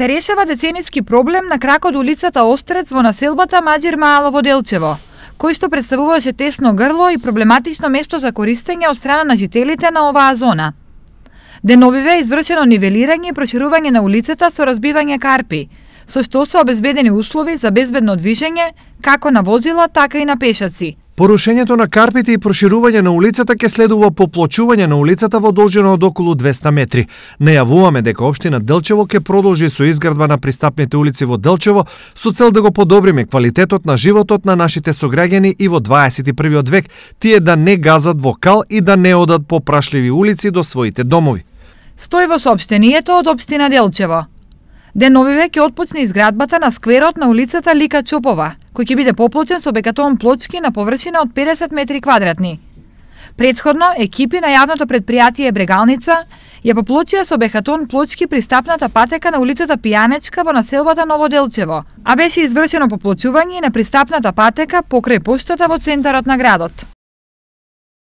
се решава деценијски проблем на кракот улицата Острец во населбата Маджир Мало во Делчево, кој што представуваше тесно грло и проблематично место за користење од страна на жителите на оваа зона. Деновиве е извршено нивелирање и проширување на улицата со разбивање карпи, со што се обезбедени услови за безбедно движење, како на возила, така и на пешаци, Порушењето на карпите и проширување на улицата ќе следува поплочување на улицата во должина од околу 200 метри. Најавуваме дека општина Делчево ќе продолжи со изградба на пристапните улици во Делчево со цел да го подобриме квалитетот на животот на нашите сограѓани и во 21 век тие да не газат во кал и да не одат по прашливи улици до своите домови. Стој во сообщението од општина Делчево. Деновиве ќе отпочне изградбата на скверот на улицата Лика Чопова, кој ќе биде поплочен со бекатон плочки на површина од 50 метри квадратни. Предходно, екипи на јавното предпријатие Брегалница ја поплочија со бехатон плочки пристапната патека на улицата Пијанечка во населбата Новоделчево, а беше извршено поплочување на пристапната патека покрај поштата во центарот на градот.